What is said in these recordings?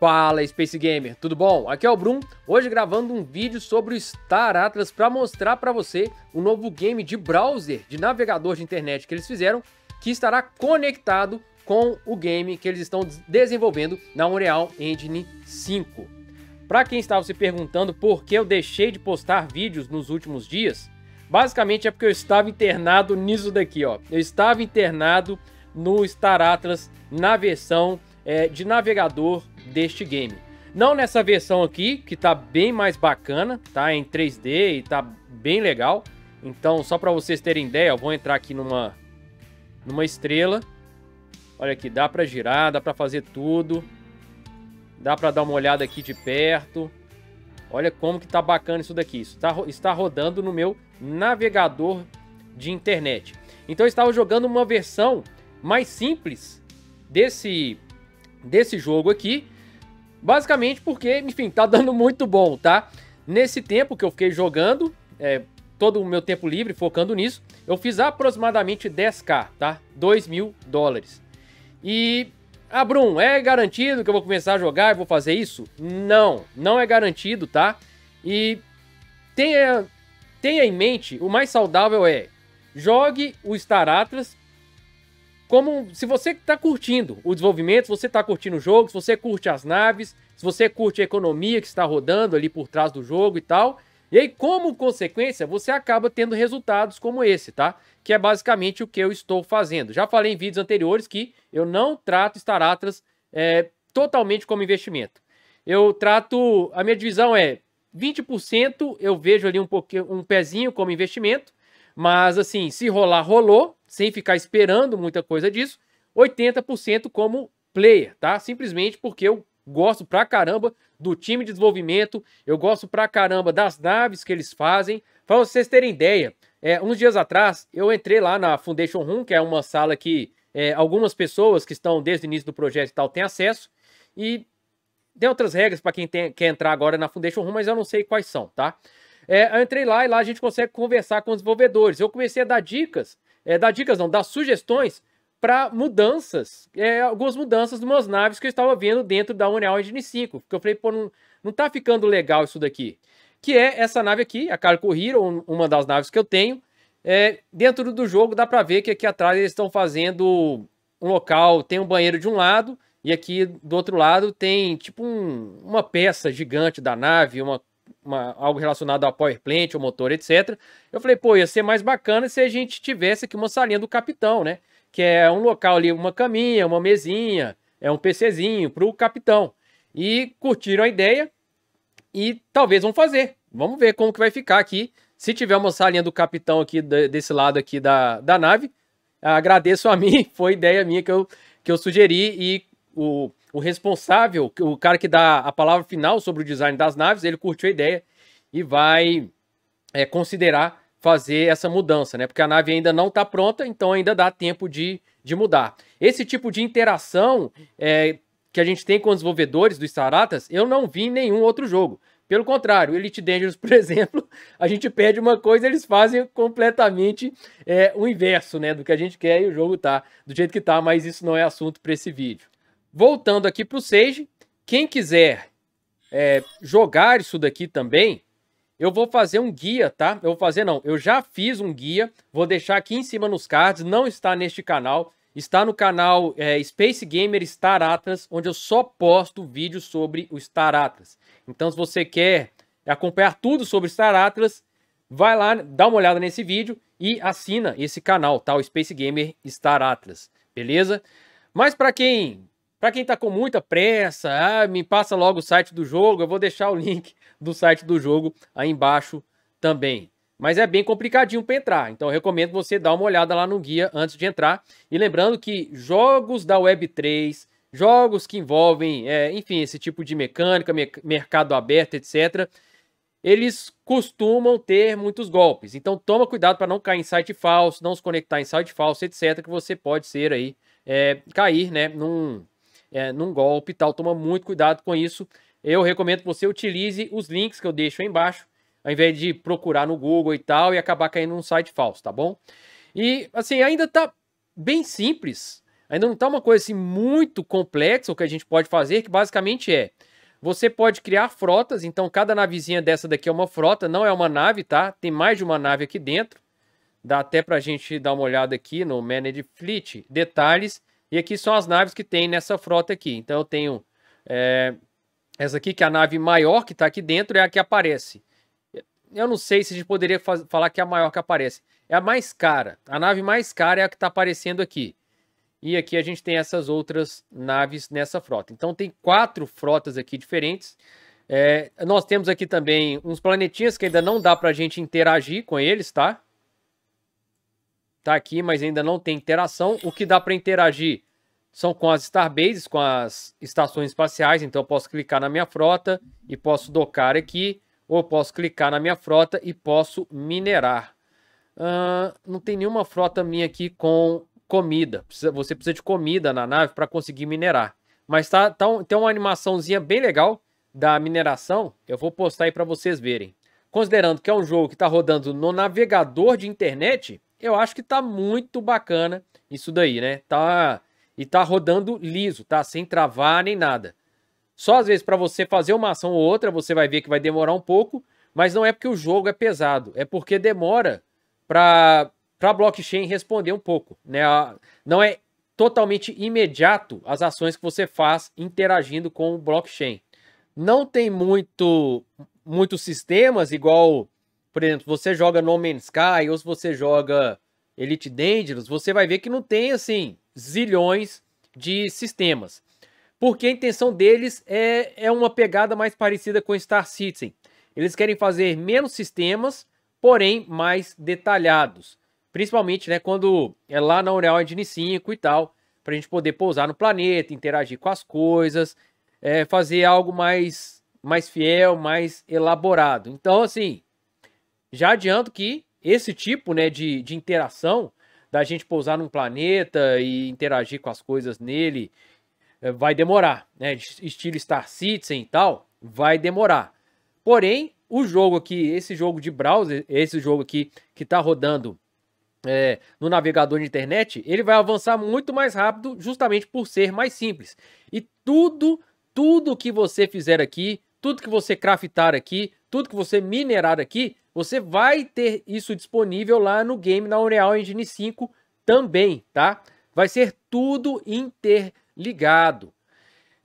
Fala Space Gamer, tudo bom? Aqui é o Brum, hoje gravando um vídeo sobre o Star Atlas para mostrar para você o novo game de browser, de navegador de internet que eles fizeram, que estará conectado com o game que eles estão desenvolvendo na Unreal Engine 5. Para quem estava se perguntando por que eu deixei de postar vídeos nos últimos dias, basicamente é porque eu estava internado nisso daqui, ó. Eu estava internado no Star Atlas na versão é, de navegador deste game. Não nessa versão aqui, que tá bem mais bacana, tá em 3D e tá bem legal. Então, só para vocês terem ideia, eu vou entrar aqui numa numa estrela. Olha aqui, dá para girar, dá para fazer tudo. Dá para dar uma olhada aqui de perto. Olha como que tá bacana isso daqui. Isso tá, está rodando no meu navegador de internet. Então eu estava jogando uma versão mais simples desse desse jogo aqui. Basicamente porque, enfim, tá dando muito bom, tá? Nesse tempo que eu fiquei jogando, é, todo o meu tempo livre focando nisso, eu fiz aproximadamente 10k, tá? 2 mil dólares. E, ah, Bruno, é garantido que eu vou começar a jogar e vou fazer isso? Não, não é garantido, tá? E tenha, tenha em mente, o mais saudável é, jogue o Star Atlas como se você está curtindo o desenvolvimento, se você está curtindo o jogo, se você curte as naves, se você curte a economia que está rodando ali por trás do jogo e tal. E aí, como consequência, você acaba tendo resultados como esse, tá? Que é basicamente o que eu estou fazendo. Já falei em vídeos anteriores que eu não trato Staratras é, totalmente como investimento. Eu trato. A minha divisão é 20%, eu vejo ali um pouquinho um pezinho como investimento. Mas assim, se rolar, rolou sem ficar esperando muita coisa disso, 80% como player, tá? Simplesmente porque eu gosto pra caramba do time de desenvolvimento, eu gosto pra caramba das naves que eles fazem. Pra vocês terem ideia, é, uns dias atrás eu entrei lá na Foundation Room, que é uma sala que é, algumas pessoas que estão desde o início do projeto e tal têm acesso, e tem outras regras para quem tem, quer entrar agora na Foundation Room, mas eu não sei quais são, tá? É, eu entrei lá e lá a gente consegue conversar com os desenvolvedores. Eu comecei a dar dicas é, dá dicas não, dá sugestões para mudanças, é, algumas mudanças de umas naves que eu estava vendo dentro da Unreal Engine 5, porque eu falei, pô, não, não tá ficando legal isso daqui. Que é essa nave aqui, a Carco Hero, uma das naves que eu tenho. É, dentro do jogo dá para ver que aqui atrás eles estão fazendo um local, tem um banheiro de um lado, e aqui do outro lado tem tipo um, uma peça gigante da nave, uma uma, algo relacionado a power plant, ou motor, etc. Eu falei, pô, ia ser mais bacana se a gente tivesse aqui uma salinha do capitão, né? Que é um local ali, uma caminha, uma mesinha, é um PCzinho para o capitão. E curtiram a ideia e talvez vão fazer. Vamos ver como que vai ficar aqui. Se tiver uma salinha do capitão aqui desse lado aqui da, da nave, agradeço a mim, foi ideia minha que eu, que eu sugeri e o, o responsável, o cara que dá a palavra final sobre o design das naves, ele curtiu a ideia e vai é, considerar fazer essa mudança, né? Porque a nave ainda não está pronta, então ainda dá tempo de, de mudar. Esse tipo de interação é, que a gente tem com os desenvolvedores dos Staratas, eu não vi em nenhum outro jogo. Pelo contrário, Elite Dangerous, por exemplo, a gente pede uma coisa, eles fazem completamente é, o inverso, né, do que a gente quer e o jogo tá do jeito que tá, mas isso não é assunto para esse vídeo. Voltando aqui para o Sage, quem quiser é, jogar isso daqui também, eu vou fazer um guia, tá? Eu vou fazer não, eu já fiz um guia, vou deixar aqui em cima nos cards, não está neste canal, está no canal é, Space Gamer Star Atlas, onde eu só posto vídeos sobre o Star Atlas. Então se você quer acompanhar tudo sobre Star Atlas, vai lá, dá uma olhada nesse vídeo e assina esse canal, tá? O Space Gamer Star Atlas, beleza? Mas para quem para quem está com muita pressa, ah, me passa logo o site do jogo, eu vou deixar o link do site do jogo aí embaixo também. Mas é bem complicadinho para entrar, então eu recomendo você dar uma olhada lá no guia antes de entrar. E lembrando que jogos da Web3, jogos que envolvem, é, enfim, esse tipo de mecânica, me mercado aberto, etc., eles costumam ter muitos golpes. Então toma cuidado para não cair em site falso, não se conectar em site falso, etc., que você pode ser aí, é, cair né, num é, num golpe e tal. Toma muito cuidado com isso. Eu recomendo que você utilize os links que eu deixo aí embaixo, ao invés de procurar no Google e tal e acabar caindo num site falso, tá bom? E assim, ainda tá bem simples. Ainda não tá uma coisa assim muito complexa o que a gente pode fazer, que basicamente é você pode criar frotas, então cada navezinha dessa daqui é uma frota, não é uma nave, tá? Tem mais de uma nave aqui dentro. Dá até pra gente dar uma olhada aqui no Manage Fleet, detalhes. E aqui são as naves que tem nessa frota aqui. Então eu tenho é, essa aqui, que é a nave maior que está aqui dentro, é a que aparece. Eu não sei se a gente poderia falar que é a maior que aparece. É a mais cara. A nave mais cara é a que está aparecendo aqui. E aqui a gente tem essas outras naves nessa frota. Então tem quatro frotas aqui diferentes. É, nós temos aqui também uns planetinhas que ainda não dá para a gente interagir com eles, tá? tá aqui, mas ainda não tem interação. O que dá para interagir são com as starbases, com as estações espaciais. Então eu posso clicar na minha frota e posso docar aqui, ou posso clicar na minha frota e posso minerar. Uh, não tem nenhuma frota minha aqui com comida. você precisa de comida na nave para conseguir minerar. Mas tá, tá um, tem uma animaçãozinha bem legal da mineração. Eu vou postar aí para vocês verem. Considerando que é um jogo que está rodando no navegador de internet, eu acho que tá muito bacana isso daí, né? Tá e tá rodando liso, tá sem travar nem nada. Só às vezes para você fazer uma ação ou outra, você vai ver que vai demorar um pouco, mas não é porque o jogo é pesado, é porque demora para para blockchain responder um pouco, né? Não é totalmente imediato as ações que você faz interagindo com o blockchain. Não tem muito muitos sistemas igual por exemplo, você joga No Man's Sky ou se você joga Elite Dangerous, você vai ver que não tem assim zilhões de sistemas. Porque a intenção deles é, é uma pegada mais parecida com Star Citizen. Eles querem fazer menos sistemas, porém mais detalhados. Principalmente né, quando é lá na Unreal Engine 5 e tal, para a gente poder pousar no planeta, interagir com as coisas, é, fazer algo mais, mais fiel, mais elaborado. Então, assim, já adianto que esse tipo né, de, de interação, da gente pousar num planeta e interagir com as coisas nele, eh, vai demorar. Né? Estilo Star Citizen e tal, vai demorar. Porém, o jogo aqui, esse jogo de browser, esse jogo aqui que está rodando é, no navegador de internet, ele vai avançar muito mais rápido, justamente por ser mais simples. E tudo, tudo que você fizer aqui, tudo que você craftar aqui, tudo que você minerar aqui, você vai ter isso disponível lá no game na Unreal Engine 5 também, tá? Vai ser tudo interligado.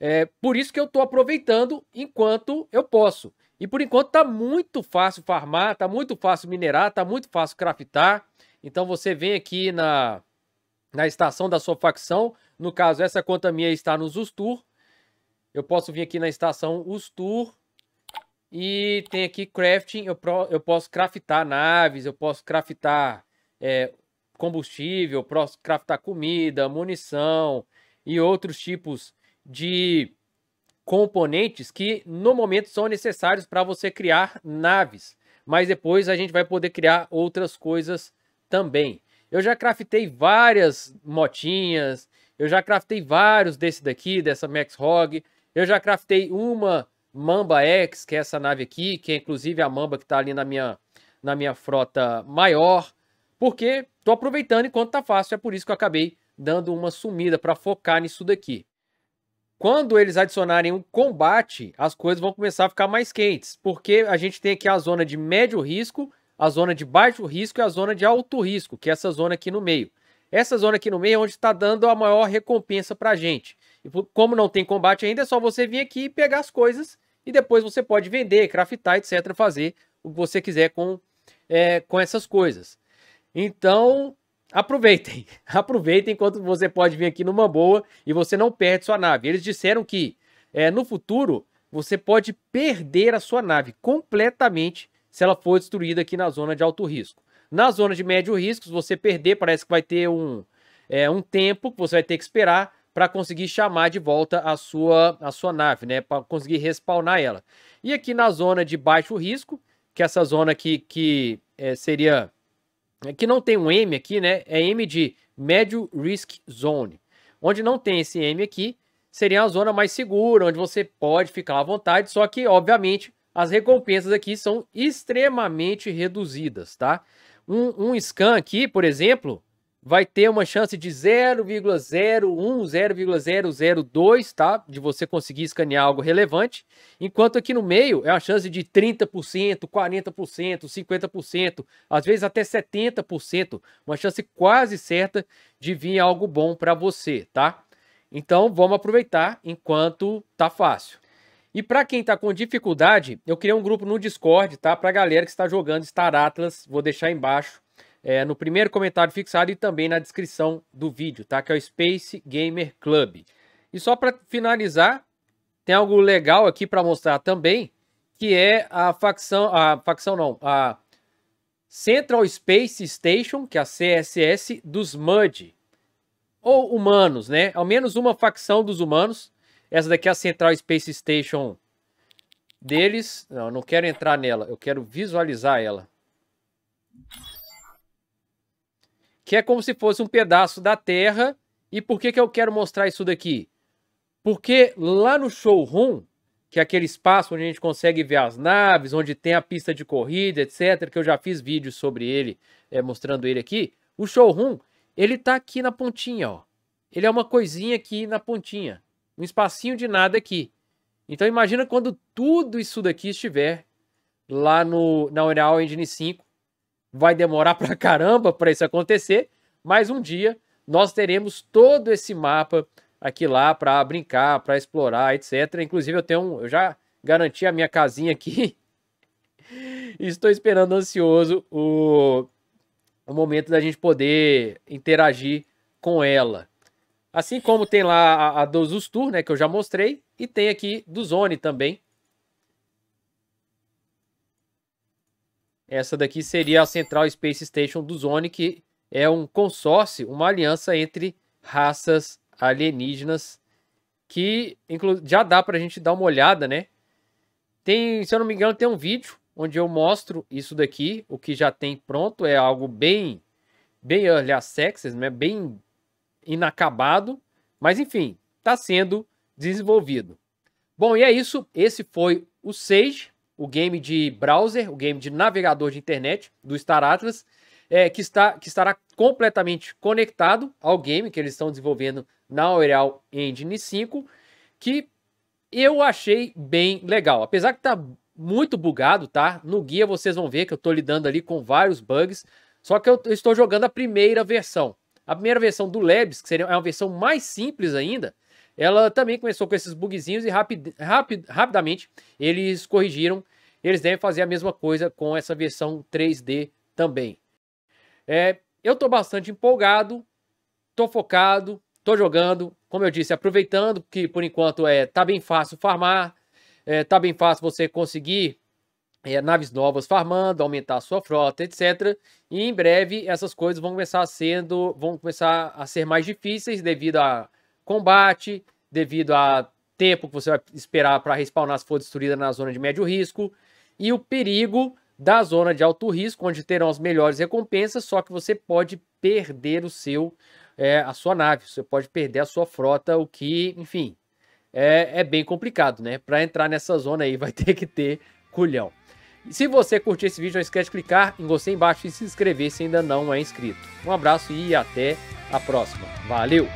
É por isso que eu estou aproveitando enquanto eu posso. E por enquanto tá muito fácil farmar, tá muito fácil minerar, tá muito fácil craftar. Então você vem aqui na, na estação da sua facção. No caso, essa conta minha está nos Ustur. Eu posso vir aqui na estação Ustur e tem aqui crafting, eu, pro, eu posso craftar naves, eu posso craftar é, combustível, eu posso craftar comida, munição e outros tipos de componentes que no momento são necessários para você criar naves. Mas depois a gente vai poder criar outras coisas também. Eu já craftei várias motinhas, eu já craftei vários desse daqui, dessa Max Hog, eu já craftei uma Mamba X, que é essa nave aqui, que é inclusive a Mamba que está ali na minha, na minha frota maior, porque estou aproveitando enquanto tá fácil, é por isso que eu acabei dando uma sumida para focar nisso daqui. Quando eles adicionarem um combate, as coisas vão começar a ficar mais quentes, porque a gente tem aqui a zona de médio risco, a zona de baixo risco e a zona de alto risco, que é essa zona aqui no meio. Essa zona aqui no meio é onde está dando a maior recompensa para a gente. E como não tem combate ainda, é só você vir aqui e pegar as coisas e depois você pode vender, craftar, etc. Fazer o que você quiser com, é, com essas coisas. Então, aproveitem. Aproveitem enquanto você pode vir aqui numa boa e você não perde sua nave. Eles disseram que é, no futuro você pode perder a sua nave completamente se ela for destruída aqui na zona de alto risco. Na zona de médio risco, se você perder, parece que vai ter um, é, um tempo que você vai ter que esperar para conseguir chamar de volta a sua, a sua nave, né? Para conseguir respawnar ela. E aqui na zona de baixo risco, que é essa zona aqui que é, seria. É que não tem um M aqui, né? É M de Médio Risk Zone. Onde não tem esse M aqui, seria a zona mais segura, onde você pode ficar à vontade, só que, obviamente, as recompensas aqui são extremamente reduzidas, tá? Um, um scan aqui, por exemplo, vai ter uma chance de 0,01, 0,002, tá? De você conseguir escanear algo relevante, enquanto aqui no meio é uma chance de 30%, 40%, 50%, às vezes até 70%, uma chance quase certa de vir algo bom para você, tá? Então vamos aproveitar enquanto tá fácil. E para quem tá com dificuldade, eu criei um grupo no Discord, tá? Para galera que está jogando Star Atlas, vou deixar embaixo é, no primeiro comentário fixado e também na descrição do vídeo, tá? Que é o Space Gamer Club. E só para finalizar, tem algo legal aqui para mostrar também, que é a facção, a facção não, a Central Space Station, que é a CSS dos MUD, ou humanos, né? Ao menos uma facção dos humanos. Essa daqui é a Central Space Station deles. Não, não quero entrar nela, eu quero visualizar ela que é como se fosse um pedaço da terra. E por que, que eu quero mostrar isso daqui? Porque lá no showroom, que é aquele espaço onde a gente consegue ver as naves, onde tem a pista de corrida, etc., que eu já fiz vídeos sobre ele, é, mostrando ele aqui, o showroom, ele tá aqui na pontinha, ó. Ele é uma coisinha aqui na pontinha, um espacinho de nada aqui. Então imagina quando tudo isso daqui estiver lá no, na Unreal Engine 5, vai demorar pra caramba para isso acontecer, mas um dia nós teremos todo esse mapa aqui lá para brincar, para explorar, etc. Inclusive eu tenho, um, eu já garanti a minha casinha aqui. Estou esperando ansioso o, o momento da gente poder interagir com ela. Assim como tem lá a, a dos né, que eu já mostrei, e tem aqui do Zone também, Essa daqui seria a Central Space Station do Zone, que é um consórcio, uma aliança entre raças alienígenas que já dá para a gente dar uma olhada, né? Tem, se eu não me engano, tem um vídeo onde eu mostro isso daqui, o que já tem pronto, é algo bem bem early access, né? Bem inacabado, mas enfim, está sendo desenvolvido. Bom, e é isso, esse foi o Sage o game de browser, o game de navegador de internet do Star Atlas, é, que, está, que estará completamente conectado ao game que eles estão desenvolvendo na Unreal Engine 5, que eu achei bem legal. Apesar que está muito bugado, tá? No guia vocês vão ver que eu estou lidando ali com vários bugs, só que eu estou jogando a primeira versão. A primeira versão do Labs, que seria, é uma versão mais simples ainda, ela também começou com esses bugzinhos e rapid, rapid, rapidamente eles corrigiram. Eles devem fazer a mesma coisa com essa versão 3D também. É, eu estou bastante empolgado, estou focado, estou jogando, como eu disse, aproveitando que por enquanto é tá bem fácil farmar, é, tá bem fácil você conseguir é, naves novas farmando, aumentar a sua frota, etc. E em breve essas coisas vão começar sendo, vão começar a ser mais difíceis devido a combate, devido a tempo que você vai esperar para respawnar se for destruída na zona de médio risco, e o perigo da zona de alto risco, onde terão as melhores recompensas, só que você pode perder o seu é, a sua nave, você pode perder a sua frota, o que, enfim, é, é bem complicado, né? Para entrar nessa zona aí vai ter que ter culhão. E se você curtiu esse vídeo, não esquece de clicar em gostei embaixo e se inscrever se ainda não é inscrito. Um abraço e até a próxima. Valeu!